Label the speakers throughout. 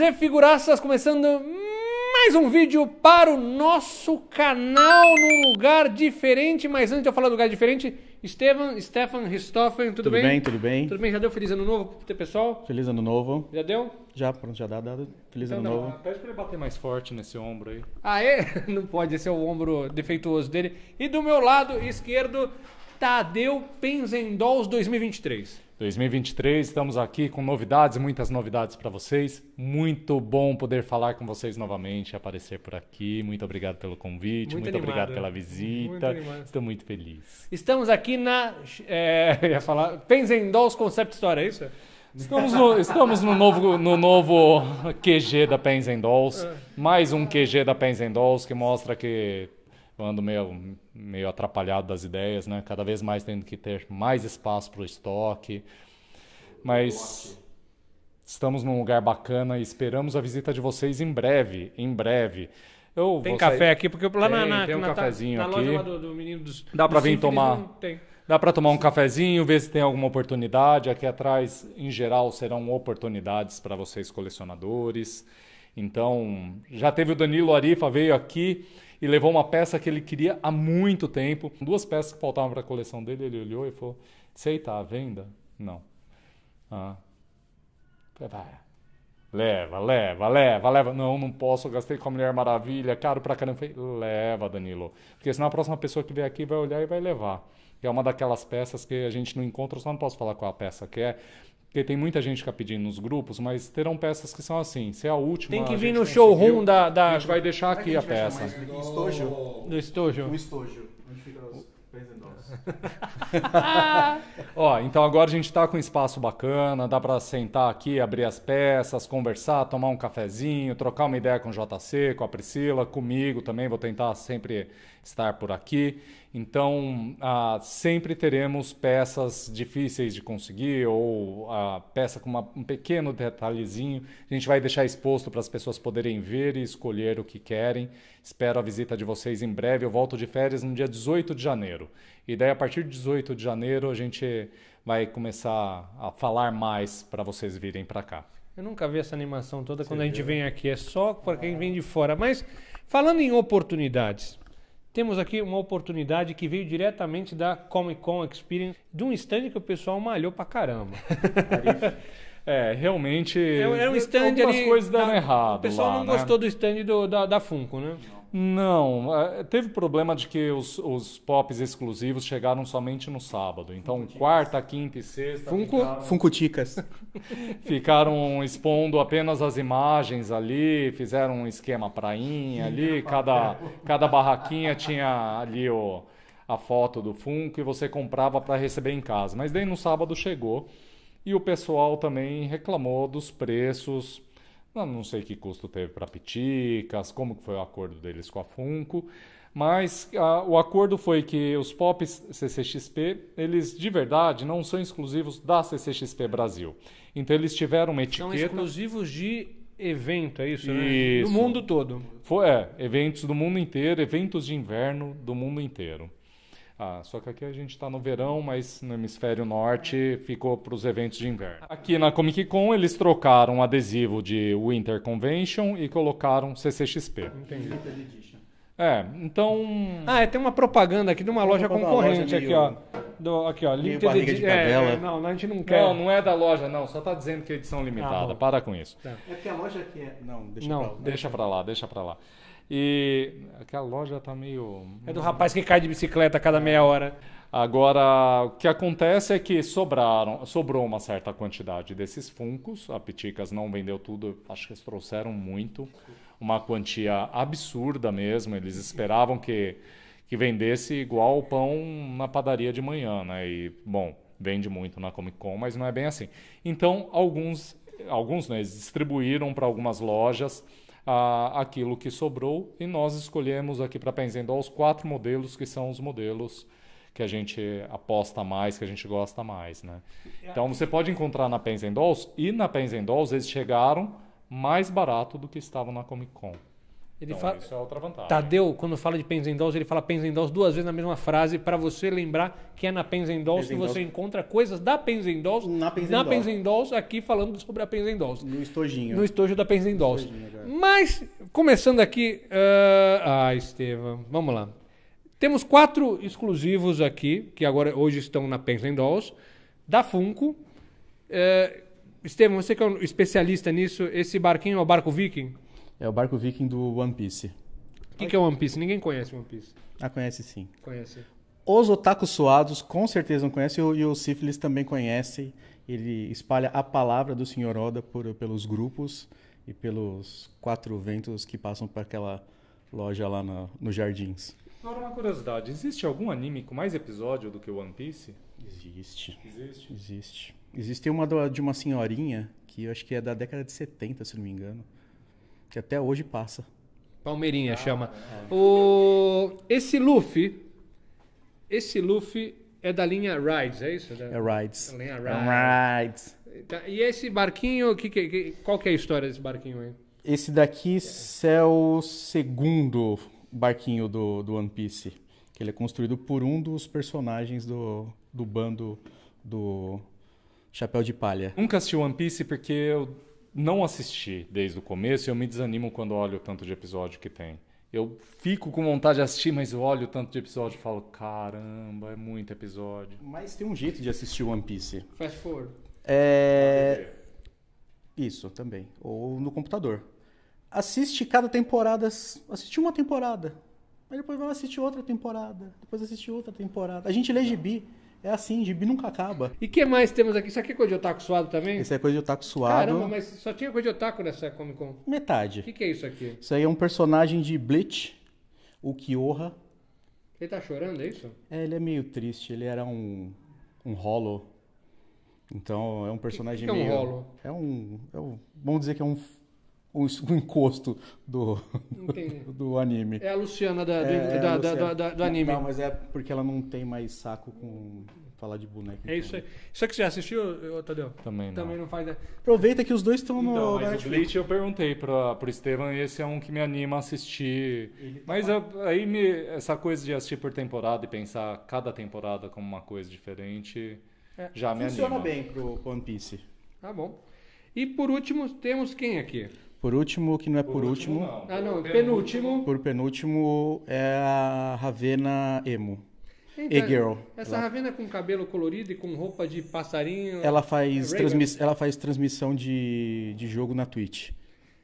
Speaker 1: Prazer, figuraças, começando mais um vídeo para o nosso canal num lugar diferente. Mas antes de eu falar do lugar diferente, Estevan, Stefan,
Speaker 2: Ristoffen,
Speaker 3: tudo, tudo bem? bem? Tudo
Speaker 2: bem, tudo bem. Já deu feliz ano novo pro pessoal? Feliz ano novo. Já deu? Já, pronto, já dá, dado. Feliz então, ano não, novo.
Speaker 3: Pede pra ele bater mais forte nesse ombro aí. Ah,
Speaker 2: é? Não
Speaker 3: pode, esse
Speaker 1: é o ombro defeituoso dele. E do meu lado esquerdo, Tadeu Penzendols
Speaker 3: 2023. 2023, estamos aqui com novidades, muitas novidades para vocês. Muito bom poder falar com vocês novamente, aparecer por aqui. Muito obrigado pelo convite, muito, muito obrigado pela visita. Muito Estou muito feliz.
Speaker 1: Estamos aqui na. É, ia falar. Penzendols Concept Store, é isso? Estamos no, estamos
Speaker 3: no, novo, no novo QG da Pens Dolls, ah. mais um QG da Pens Dolls que mostra que eu ando meio, meio atrapalhado das ideias, né? Cada vez mais tendo que ter mais espaço para o estoque. Mas estamos num lugar bacana e esperamos a visita de vocês em breve, em breve. Eu tem café sair... aqui, porque lá tem, na, na, Tem um na, cafezinho na, aqui. Do, do dos, Dá para vir tomar... Dá para tomar um cafezinho, ver se tem alguma oportunidade. Aqui atrás, em geral, serão oportunidades para vocês colecionadores. Então, já teve o Danilo Arifa, veio aqui e levou uma peça que ele queria há muito tempo. Duas peças que faltavam para a coleção dele, ele olhou e falou: Aceita tá à venda? Não. Ah. Vai. Leva, leva, leva, leva. Não, não posso. gastei com a Mulher Maravilha, caro pra caramba. Falei, leva, Danilo. Porque senão a próxima pessoa que vier aqui vai olhar e vai levar. E é uma daquelas peças que a gente não encontra, só não posso falar qual a peça que é. Porque tem muita gente que está pedindo nos grupos, mas terão peças que são assim. Se é a última. Tem que vir no showroom da, da. A gente vai deixar é aqui a, a peça. Do estojo. Do estojo. O
Speaker 2: estojo. Onde fica os
Speaker 3: Ó, então agora a gente está com um espaço bacana, dá para sentar aqui, abrir as peças, conversar, tomar um cafezinho, trocar uma ideia com o JC, com a Priscila, comigo também, vou tentar sempre estar por aqui. Então, ah, sempre teremos peças difíceis de conseguir ou a ah, peça com uma, um pequeno detalhezinho. A gente vai deixar exposto para as pessoas poderem ver e escolher o que querem. Espero a visita de vocês em breve. Eu volto de férias no dia 18 de janeiro. E daí, a partir de 18 de janeiro, a gente vai começar a falar mais para vocês virem para cá.
Speaker 1: Eu nunca vi essa animação toda Você quando a gente viu? vem aqui, é só para quem vem de fora. Mas, falando em oportunidades, temos aqui uma oportunidade que veio diretamente da Comic Con Experience, de um stand que o pessoal malhou para caramba. é, realmente. É, era um é stand algumas ali. coisas deram errado. O pessoal lá, não né? gostou do stand do, da, da Funko, né? Não.
Speaker 3: Não, é, teve problema de que os, os pops exclusivos chegaram somente no sábado. Então, quarta, quinta e sexta. Funko,
Speaker 2: ficaram...
Speaker 3: ficaram expondo apenas as imagens ali, fizeram um esquema prainha ali, cada, cada barraquinha tinha ali o, a foto do Funko e você comprava para receber em casa. Mas daí no sábado chegou e o pessoal também reclamou dos preços não sei que custo teve para Piticas, como foi o acordo deles com a Funko, mas a, ah, o acordo foi que os POPs CCXP, eles de verdade não são exclusivos da CCXP Brasil. Então eles tiveram uma etiqueta... São
Speaker 1: exclusivos de evento, é isso, né? Do mundo todo.
Speaker 3: Foi, é, eventos do mundo inteiro, eventos de inverno do mundo inteiro. Ah, só que aqui a gente está no verão, mas no hemisfério norte ficou para os eventos de inverno. Aqui na Comic Con eles trocaram o adesivo de Winter Convention e colocaram CCXP. Entendi. É, então. Ah, é, tem uma propaganda aqui de uma loja concorrente aqui, ó do, aqui, ó. Limited barriga de cabela é, é, não, a gente não quer. Não, não é da loja, não. Só tá dizendo que é edição limitada. Ah, Para com isso. Tá. É
Speaker 2: porque a loja aqui é. Não, deixa não, pra lá.
Speaker 3: Deixa pra lá, deixa pra lá. E aquela loja tá meio. É do rapaz que cai de bicicleta a cada meia hora. Agora, o que acontece é que sobraram, sobrou uma certa quantidade desses funcos. A Piticas não vendeu tudo, acho que eles trouxeram muito. Uma quantia absurda mesmo. Eles esperavam que que vendesse igual o pão na padaria de manhã, né? E, bom, vende muito na Comic Con, mas não é bem assim. Então, alguns, alguns né, distribuíram para algumas lojas ah, aquilo que sobrou e nós escolhemos aqui para Penzendol os quatro modelos que são os modelos que a gente aposta mais, que a gente gosta mais, né? Então você pode encontrar na Penzendolls e na Penzendolls eles chegaram mais barato do que estavam na Comic Con. Ele então, fala, isso é outra vantagem. Tadeu, quando fala de
Speaker 1: Penzendolls, ele fala Penzendolls duas vezes na mesma frase para você lembrar que é na Penzendolls que você encontra coisas da Penzendolls na Penzendolls aqui falando sobre a Penzendolls. No estojinho. No estojo da Penzendolls. Mas, começando aqui... Uh... Ah, Estevam, vamos lá. Temos quatro exclusivos aqui, que agora hoje estão na Penzendolls, da Funko. Uh... Estevam, você que é um especialista nisso, esse barquinho é o barco viking?
Speaker 2: É o barco viking do One Piece.
Speaker 1: O que, que é One Piece? Ninguém conhece One Piece.
Speaker 2: Ah, conhece sim. Conhece. Os otakus suados com certeza não conhecem e o sífilis também conhece. Ele espalha a palavra do Senhor Oda por, pelos grupos e pelos quatro ventos que passam para aquela loja lá nos jardins.
Speaker 3: Agora uma curiosidade, existe algum anime com mais episódio do que One Piece? Existe. Existe? Existe.
Speaker 2: Existe uma do, de uma senhorinha que eu acho que é da década de 70, se não me engano que até hoje passa. Palmeirinha ah, chama. É.
Speaker 1: O... Esse Luffy, esse Luffy é da linha Rides, é isso? Da... É Rides. Da linha é Rides. Rides. Tá, e esse barquinho, que, que, qual que é a história desse barquinho aí?
Speaker 2: Esse daqui é o segundo barquinho do, do One Piece. Que ele é construído por um dos personagens do, do bando do Chapéu de Palha. Nunca assisti One Piece porque eu não assisti
Speaker 3: desde o começo e eu me desanimo quando olho o tanto de episódio que tem. Eu fico com vontade de assistir, mas eu olho o tanto de episódio e falo, caramba, é muito episódio. Mas tem um jeito de assistir
Speaker 2: One Piece. Fast forward. É... Isso, também. Ou no computador. Assiste cada temporada, assiste uma temporada. Aí depois vai assistir outra temporada, depois assistir outra temporada. A gente lê gibi. É assim, gibi nunca acaba. E que mais temos aqui? Isso aqui é coisa de otaku suado também? Isso é coisa de otaku suado. Caramba,
Speaker 1: mas só tinha coisa de otaku nessa Comic Con. Metade. O que, que, é isso aqui?
Speaker 2: Isso aí é um personagem de Bleach, o Kyoha.
Speaker 1: Ele tá chorando, é isso?
Speaker 2: É, ele é meio triste. Ele era um, um hollow. Então é um personagem que que é um meio. Hollow? É um. É um. Vamos dizer que é um o, o encosto do, do, do anime. É a Luciana é, do, é do anime. Não, mas é porque ela não tem mais saco com falar de boneco. É isso aí. Isso é que você assistiu, Tadeu? Também não. Também não faz. Né? Aproveita que os dois estão no. Então, mas o Bleach
Speaker 3: eu perguntei para o Estevam e esse é um que me anima a assistir. Ele tá mas tá aí me, essa coisa de assistir por temporada e pensar cada temporada como uma coisa diferente
Speaker 1: é, já me anima. Funciona bem
Speaker 2: pro One Piece.
Speaker 1: Tá bom. E por último, temos quem
Speaker 2: aqui? Por último, que não é por, por último, último. não. Ah, não, penúltimo. Por penúltimo é a Ravena Emo. Então, E-Girl. Essa ela...
Speaker 1: Ravena com cabelo colorido e com roupa de passarinho. Ela faz, é transmiss...
Speaker 2: ela faz transmissão de... de jogo na Twitch.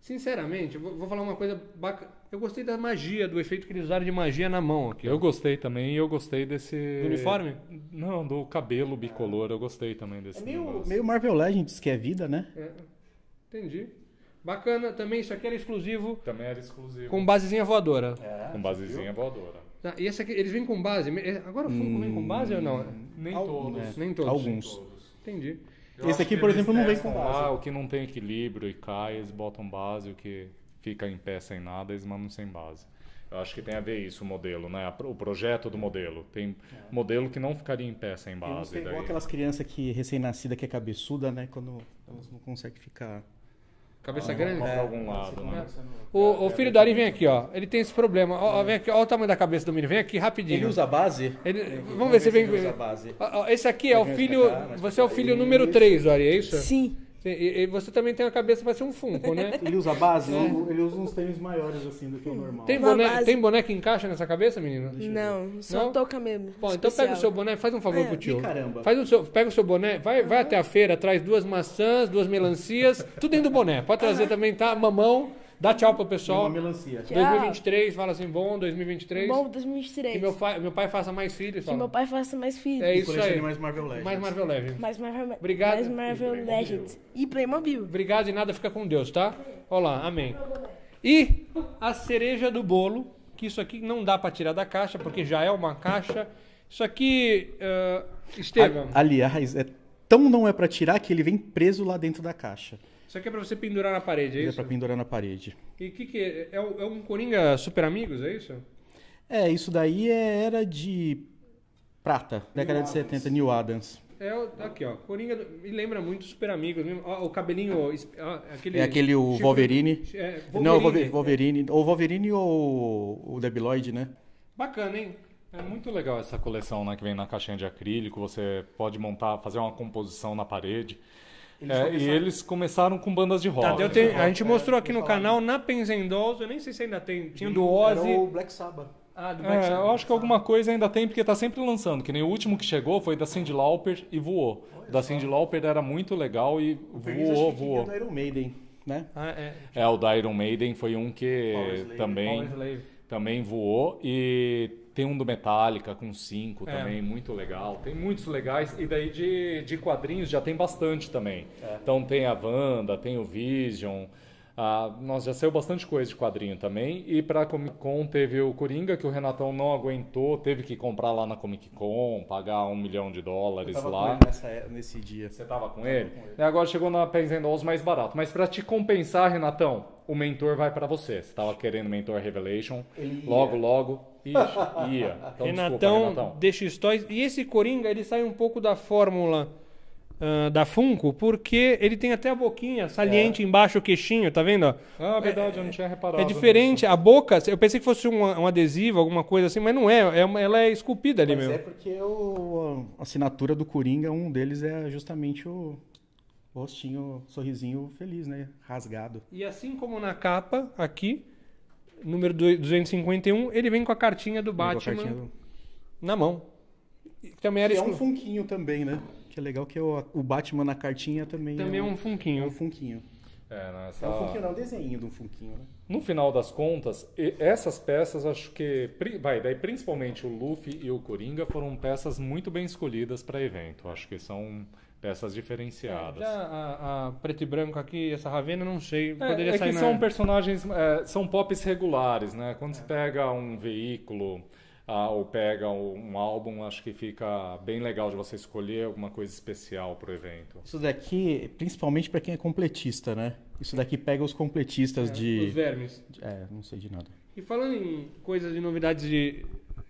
Speaker 1: Sinceramente, eu vou falar uma coisa bacana. Eu
Speaker 3: gostei da magia, do efeito que eles usaram de magia na mão aqui. Eu gostei também e eu gostei desse. Do uniforme? Não, do cabelo bicolor, eu gostei também desse. É meio, meio
Speaker 1: Marvel
Speaker 2: Legends, que é vida, né?
Speaker 1: É. Entendi. Bacana, também isso aqui era exclusivo. Também era exclusivo. Com basezinha voadora. É, com basezinha voadora. Tá, e esse aqui, eles vêm com base? Eh, agora o Funko hum, vem com base ou não? Hum, nem né, todos. Nem todos.
Speaker 3: Alguns.
Speaker 2: Entendi. Eu esse aqui, por exemplo, não vem com base. Ah,
Speaker 3: o que não tem equilíbrio e cai, eles botam base. O que fica em pé sem nada, eles mandam sem base. Eu acho que tem a ver isso, o modelo, né? O projeto do modelo. Tem é. modelo que não ficaria em pé sem base. Eu não igual aquelas
Speaker 2: crianças que recém-nascida que é cabeçuda, né? Quando elas não conseguem ficar Cabeça ah, grande? É, algum lado, né? O, o filho do Ari vem aqui, ó. Ele tem esse problema. Ó, é. vem aqui, Olha o tamanho da
Speaker 1: cabeça do menino. Vem aqui rapidinho. Ele usa base? Ele, vamos, vamos ver se vem. Ele usa base. esse aqui é o filho. Cá, ah, você é o filho número 3, Ari, é isso? Sim. E, e, você também tem a cabeça para ser um funko, né? Ele usa base? É.
Speaker 2: Ele usa uns tênis maiores, assim, do que o normal. Tem boné, tem
Speaker 1: boné que encaixa nessa cabeça, menina? Não, só Não? toca mesmo. Bom, especial. então pega o seu boné,
Speaker 2: faz um favor é. pro tio. caramba. Faz o seu, pega
Speaker 1: o seu boné, vai, uhum. vai até a feira, traz duas maçãs, duas melancias, tudo dentro do boné. Pode trazer uhum. também, tá? Mamão. Dá tchau pro pessoal. Uma melancia. 2023, fala assim, bom 2023. Bom 2023. Que meu, meu pai faça mais filhos. Que meu pai faça mais filhos. É isso aí. Mais Marvel Legends. Mais Marvel Legends. Mais Marvel, Obrigado. Mais Marvel e Legends. E Playmobil. Obrigado e nada fica com Deus, tá? Olá, amém. E a cereja do bolo, que isso aqui não dá para tirar da caixa, porque já é uma caixa. Isso aqui, uh, Estevam. Aliás,
Speaker 2: é tão não é para tirar que ele vem preso lá dentro da caixa.
Speaker 1: Isso aqui é pra você pendurar na parede, é,
Speaker 2: isso? É pra pendurar na parede.
Speaker 1: E o que, que é? É, é? um Coringa Super Amigos, é isso?
Speaker 2: É, isso daí é era de prata, década de 70, New Adams.
Speaker 1: É, aqui, ó. Coringa me lembra muito Super Amigos. Ó, o cabelinho. Ó, aquele é aquele o
Speaker 2: Wolverine. É, Wolverine. Não, Wolverine. É. ou Wolverine ou o Debiloid, né?
Speaker 1: Bacana, hein?
Speaker 3: É muito legal essa coleção, né? Que vem na caixinha de acrílico. Você pode montar, fazer uma composição na parede. Eles é, começaram... E eles começaram com bandas de rock. Tá, a gente mostrou aqui no canal, na Penzendols,
Speaker 1: eu nem sei se ainda tem,
Speaker 3: tinha do Ozzy. Era o
Speaker 1: Black Sabbath. Ah, do
Speaker 3: é, Black é, Sabbath. Eu acho que alguma coisa ainda tem, porque tá sempre lançando. Que nem o último que chegou foi da Cindy Lauper e voou. Olha da Cindy Lauper era muito legal e o
Speaker 2: voou, voou. Que do Iron Maiden, né? Ah, é.
Speaker 3: é, o da Iron Maiden foi um que também, também voou. E tem um do Metallica com 5 é. também, muito legal. Tem muitos legais. E daí de, de quadrinhos já tem bastante também. É. Então tem a Wanda, tem o Vision. Ah, nossa, já saiu bastante coisa de quadrinho também. E pra Comic Con teve o Coringa, que o Renatão não aguentou, teve que comprar lá na Comic Con, pagar um milhão de dólares Eu tava lá. Com ele nessa, nesse dia. Você tava com, ele? com ele? E agora chegou na pensando Dolls mais barato. Mas para te compensar, Renatão, o mentor vai para você. Você tava querendo mentor Revelation. Ele logo, ia. logo. Isso,
Speaker 1: ia. Então, Renatão, desculpa, Renatão. deixa E esse Coringa, ele sai um pouco da fórmula uh, da Funko, porque ele tem até a boquinha saliente é. embaixo, o queixinho, tá vendo?
Speaker 2: Ah, é, verdade, é, eu não é, tinha reparado. É
Speaker 1: diferente, a boca, eu pensei que fosse um, um adesivo, alguma coisa
Speaker 2: assim, mas não é, é uma, ela é esculpida ali mas mesmo. Mas é porque o, a assinatura do Coringa, um deles é justamente o, rostinho, sorrisinho feliz, né? Rasgado.
Speaker 1: E assim como na capa, aqui, número 251, ele vem com a cartinha do Batman cartinha do...
Speaker 2: na mão. Também era que exclu... é um funquinho também, né? Que é legal que é o, o Batman na cartinha também, também é, é um, é um funquinho. É um funquinho.
Speaker 3: É, nessa... é um funquinho, não,
Speaker 2: é um desenho de um funquinho, né?
Speaker 3: No final das contas, essas peças, acho que. Vai, daí principalmente o Luffy e o Coringa foram peças muito bem escolhidas para evento. Acho que são peças diferenciadas. É,
Speaker 1: a, a, preto e branco aqui, essa Ravena, não sei. É, poderia é, é sair que são
Speaker 3: personagens, é, são pops regulares, né? Quando você é. pega um veículo ah, ou pega um, álbum, acho que fica bem legal de você escolher alguma coisa especial para o evento. Isso
Speaker 2: daqui, principalmente para quem é completista, né? Isso daqui pega os completistas é, de... Os vermes. De, é, não sei de nada.
Speaker 1: E falando em coisas de novidades de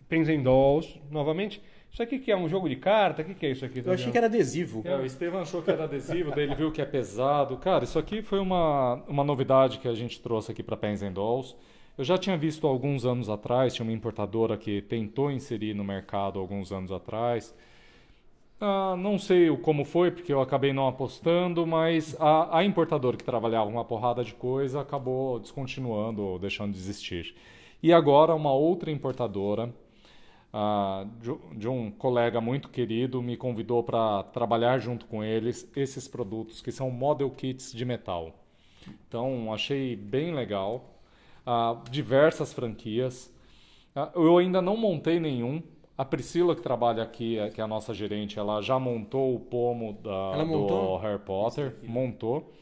Speaker 3: Pens Dolls, novamente... Isso aqui que é um jogo de carta? O que, que é isso aqui? eu achei que era adesivo. É, o Estevam achou que era adesivo, daí ele viu que é pesado. Cara, isso aqui foi uma, uma novidade que a gente trouxe aqui para Pens and Dolls. Eu já tinha visto alguns anos atrás, tinha uma importadora que tentou inserir no mercado alguns anos atrás. Ah, não sei como foi, porque eu acabei não apostando, mas a, a importadora que trabalhava uma porrada de coisa acabou descontinuando ou deixando de existir. E agora uma outra importadora ah, de um colega muito querido, me convidou para trabalhar junto com eles esses produtos que são model kits de metal. Então, achei bem legal. Ah, diversas franquias. Ah, eu ainda não montei nenhum. A Priscila, que trabalha aqui, eh, que é a nossa gerente, ela já montou o pomo da, do Harry Potter. Montou.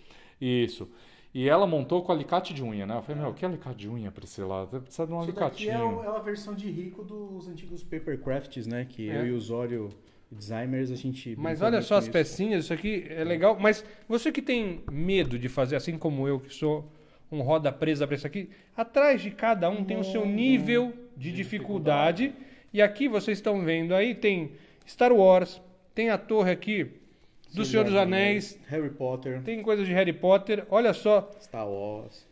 Speaker 3: Isso. E ela montou com alicate de unha, né? Eu falei, meu, que alicate de unha, Priscila? Você precisa de um alicate. Isso Daqui é,
Speaker 2: é, uma versão de rico dos antigos paper crafts, né? Que é. eu e o Zório designers a gente. Mas olha só as isso.
Speaker 1: pecinhas, isso aqui é legal. Mas você que tem medo de fazer, assim como eu, que sou um roda presa para isso aqui, atrás de cada um hum, tem o seu nível hum, de, de dificuldade. dificuldade. E aqui vocês estão vendo aí, tem Star Wars, tem a torre aqui do Senhor dos Anéis,
Speaker 2: Harry Potter.
Speaker 1: Tem coisas de Harry Potter. Olha só.
Speaker 2: Star Wars.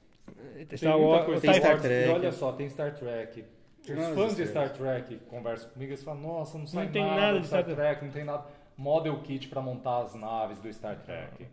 Speaker 2: Star Wars. Tem Star Trek. Olha
Speaker 3: só, tem Star Trek. Os fãs de Star Trek conversam comigo e falam: Nossa, não sai não nada, nada de Star, Star Trek, não tem nada. Model kit para montar as naves do Star é. Trek.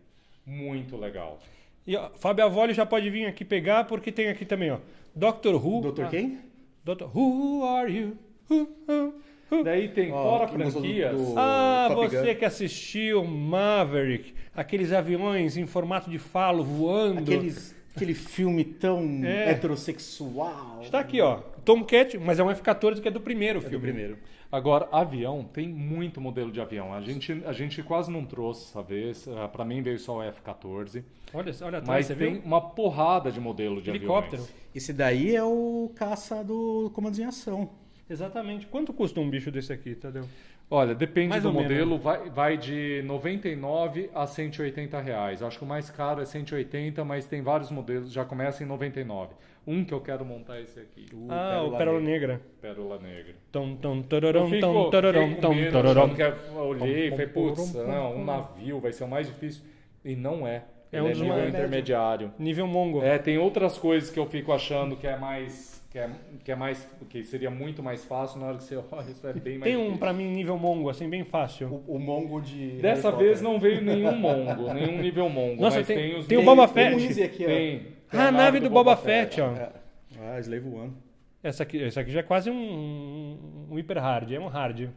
Speaker 3: Muito legal. E ó,
Speaker 1: Fábio Avoli já pode vir aqui pegar, porque tem aqui também, ó. Doctor Who. Doctor ah, quem? Doctor Who are you?
Speaker 3: Who, who Daí tem oh, fora franquias. Do, do ah, você
Speaker 1: que assistiu Maverick, aqueles aviões em formato de falo voando. Aqueles, aquele
Speaker 2: filme tão é. heterossexual. Está
Speaker 3: aqui, ó. Tomcat, mas é um F-14 que é do primeiro é filme. Do primeiro. Agora, avião, tem muito modelo de avião. A gente, a gente quase não trouxe essa vez. Ah, Para mim veio só o F-14. Olha, olha Mas tem uma porrada de modelo de Helicóptero. aviões. Esse daí é
Speaker 2: o caça do comandos em ação.
Speaker 3: Exatamente.
Speaker 1: Quanto custa um bicho desse aqui, Tadeu?
Speaker 3: Olha, depende mais do modelo, vai, vai de 99 a 180 reais. Acho que o mais caro é 180, mas tem vários modelos, já começa em 99. Um que eu quero montar esse aqui. Ah, uh, ah, Pérola o Pérola Negra. Negra. Pérola Negra. Tom, tom, tororom, fico, tom, tororom, tom, tororom. Eu olhei e falei, putz, um navio vai ser o mais difícil. E não é. É um é nível mais... intermediário. Nível mongo. É, tem outras coisas que eu fico achando que é mais que é, que é mais que seria muito mais fácil na hora que você olha isso é bem mais tem um
Speaker 1: para mim nível mongo assim bem fácil o, o mongo de dessa Harry vez não veio nenhum mongo nenhum nível mongo Nossa, mas tem, tem, os tem o Boba Fett tem, aqui, tem, tem ah, a nave do, do Boba, Boba Fett, Fett ó é. ah Slave One essa aqui essa aqui já é quase um, um, um hiper hard é um hard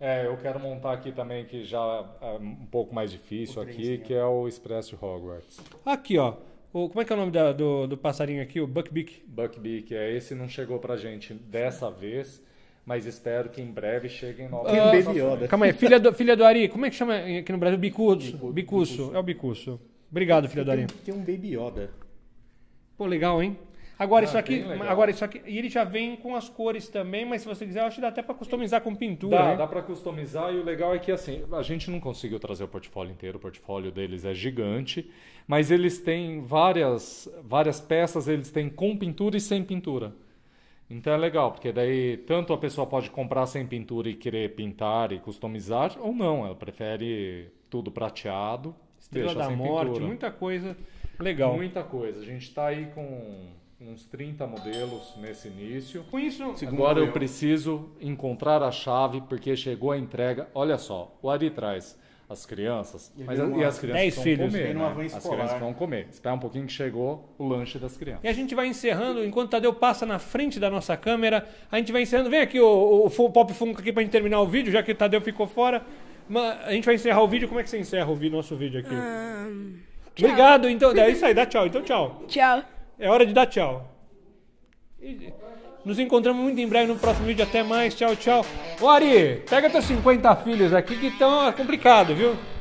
Speaker 3: é, eu quero montar aqui também, que já é um pouco mais difícil aqui, que é o Expresso Hogwarts. Aqui, ó. O, como é que é o nome da, do, do passarinho aqui? O Buckbeak? Buckbeak, é. Esse não chegou pra gente dessa vez, mas espero que em breve cheguem novas ah, uh, Calma aí,
Speaker 1: filha do, filha do Ari, como é que chama aqui no Brasil? Bicurso. Bicurso. é o Bicurso. Obrigado, filha do Ari.
Speaker 2: Tem um
Speaker 3: Baby Yoda. Pô, legal, hein?
Speaker 1: Agora, ah, isso aqui, agora isso aqui. E ele já vem com as cores também, mas se você quiser, acho que dá até para customizar com pintura. Dá, né? dá
Speaker 3: para customizar e o legal é que assim, a gente não conseguiu trazer o portfólio inteiro, o portfólio deles é gigante, mas eles têm várias, várias peças, eles têm com pintura e sem pintura. Então é legal, porque daí tanto a pessoa pode comprar sem pintura e querer pintar e customizar, ou não, ela prefere tudo prateado. Estrela da morte, pintura. muita coisa legal. Muita coisa. A gente está aí com uns 30 modelos nesse início. Com isso, agora eu, preciso encontrar a chave porque chegou a entrega. Olha só, o Ari traz as crianças, e mas e as crianças vão filhos, comer, né? As crianças vão comer. Espera um pouquinho que chegou o lanche das crianças.
Speaker 1: E a gente vai encerrando, enquanto o Tadeu passa na frente da nossa câmera, a gente vai encerrando. Vem aqui o, o Pop Funko aqui pra gente terminar o vídeo, já que o Tadeu ficou fora. a gente vai encerrar o vídeo. Como é que você encerra o nosso vídeo aqui? Um, ah, Obrigado, então. É isso aí, dá tchau. Então, tchau. Tchau é hora de dar tchau. nos encontramos muito em breve no próximo vídeo. Até mais. Tchau, tchau. Ô Ari, pega teus 50 filhos aqui que estão complicado, viu?